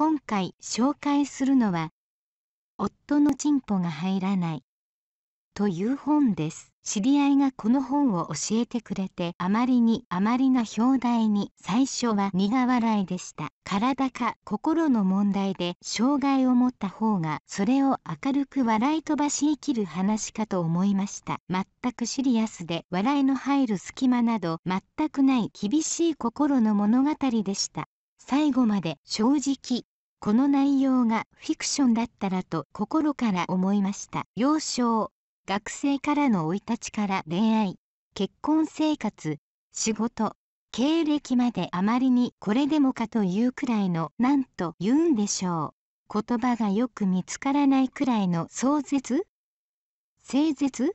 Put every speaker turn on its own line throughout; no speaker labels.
今回紹介するのは「夫のチンポが入らない」という本です。知り合いがこの本を教えてくれてあまりにあまりな表題に最初は苦笑いでした体か心の問題で障害を持った方がそれを明るく笑い飛ばし生きる話かと思いました全くシリアスで笑いの入る隙間など全くない厳しい心の物語でした最後まで正直この内容がフィクションだったらと心から思いました幼少学生からの生い立ちから恋愛結婚生活仕事経歴まであまりにこれでもかというくらいのなんと言うんでしょう言葉がよく見つからないくらいの壮絶誠絶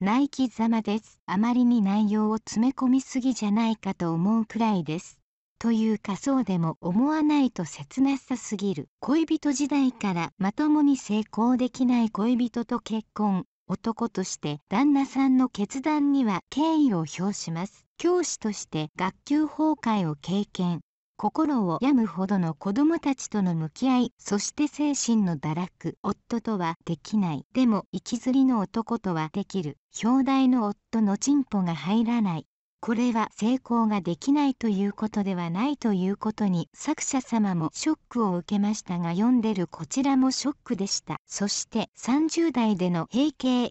ないきざまですあまりに内容を詰め込みすぎじゃないかと思うくらいですというかそうでも思わないと切なさすぎる恋人時代からまともに成功できない恋人と結婚男として旦那さんの決断には敬意を表します教師として学級崩壊を経験心を病むほどの子供たちとの向き合いそして精神の堕落夫とはできないでも生きずりの男とはできる表題の夫のチンポが入らないこれは成功ができないということではないということに作者様もショックを受けましたが読んでるこちらもショックでしたそして30代での閉経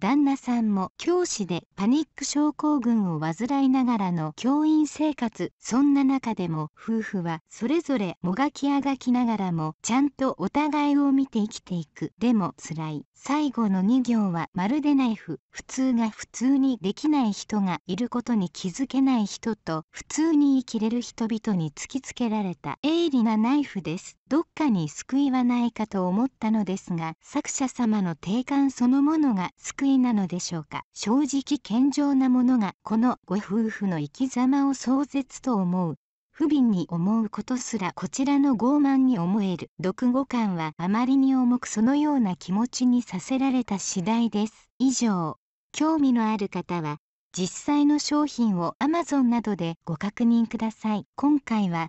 旦那さんも教師でパニック症候群を患いながらの教員生活そんな中でも夫婦はそれぞれもがきあがきながらもちゃんとお互いを見て生きていくでもつらい最後の2行はまるでナイフ普通が普通にできない人がいることに気づけない人と普通に生きれる人々に突きつけられた鋭利なナイフですどっかに救いはないかと思ったのですが作者様の定感そのものが救いなのでしょうか正直健常なものがこのご夫婦の生き様を壮絶と思う不憫に思うことすらこちらの傲慢に思える読後感はあまりに重くそのような気持ちにさせられた次第です以上興味のある方は実際の商品を Amazon などでご確認ください今回は